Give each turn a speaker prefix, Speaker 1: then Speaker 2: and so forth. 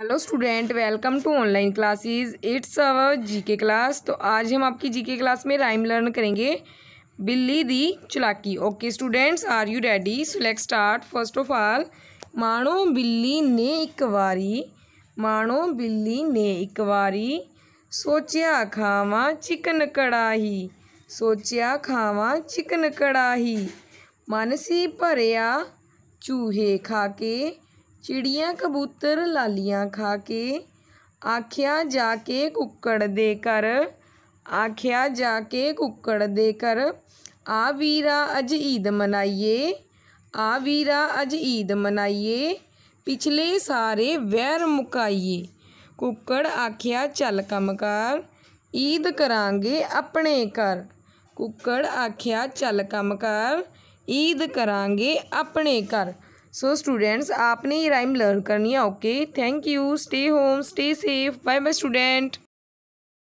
Speaker 1: hello student welcome to online classes it's our GK class तो आज हम आपकी जीके क्लास में राइम लर्न करेंगे बिल्ली दी चुलाकी okay students are you ready so start first of all मानो बिल्ली ने एक बारी मानो बिल्ली ने एक बारी सोचिया खावा चिकन कड़ाही सोचिया खावा चिकन कड़ाही मन सी भरिया चूहे खा के चिड़िया कबूतर लालियाँ खा के आख्या जाके दे कर आख्या जाके दे कर आ वीरा अज ईद मनाइए आ वीरा अज ईद मनाइए पिछले सारे वैर मुकाइए कुकड़ आख्या चल कम कर ईद करांगे अपने घर कुक्कड़ आख्या चल कम कर ईद करांगे अपने घर सो स्टूडेंट्स आपने ये राइम लर्न करनी है okay thank you stay home stay safe bye bye student